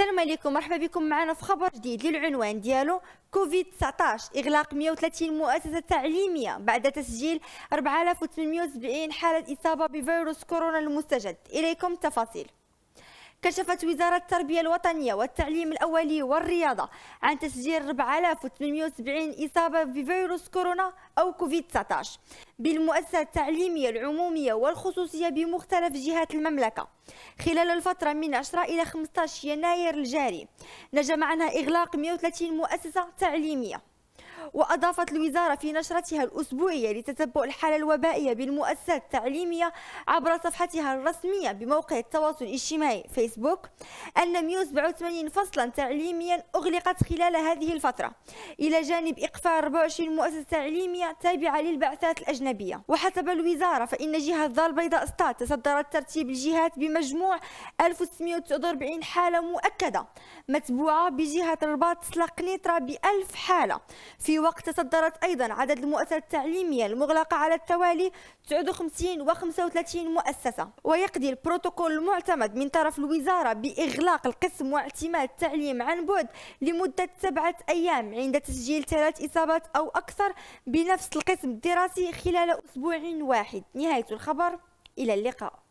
السلام عليكم مرحبا بكم معنا في خبر جديد للعنوان ديالو كوفيد 19 اغلاق 130 مؤسسه تعليميه بعد تسجيل 4870 حاله اصابه بفيروس كورونا المستجد اليكم التفاصيل كشفت وزارة التربية الوطنية والتعليم الأولي والرياضة عن تسجيل 4870 إصابة بفيروس كورونا أو كوفيد 19 بالمؤسسة التعليمية العمومية والخصوصية بمختلف جهات المملكة خلال الفترة من 10 إلى 15 يناير الجاري نجم عنها إغلاق 130 مؤسسة تعليمية وأضافت الوزارة في نشرتها الأسبوعية لتتبع الحالة الوبائية بالمؤسسات التعليمية عبر صفحتها الرسمية بموقع التواصل الاجتماعي فيسبوك أن 187 فصلا تعليميا أغلقت خلال هذه الفترة إلى جانب إقفال 24 مؤسسة تعليمية تابعة للبعثات الأجنبية وحسب الوزارة فإن جهة الضال البيضاء ستار تصدرت ترتيب الجهات بمجموع 1649 حالة مؤكدة متبوعة بجهة الرباط سلاقنيطرة ب 1000 حالة في في وقت تصدرت أيضا عدد المؤسسات التعليمية المغلقة على التوالي 59 و 35 مؤسسة ويقضي البروتوكول المعتمد من طرف الوزارة بإغلاق القسم واعتماد التعليم عن بعد لمدة سبعة أيام عند تسجيل ثلاث إصابات أو أكثر بنفس القسم الدراسي خلال أسبوع واحد نهاية الخبر إلى اللقاء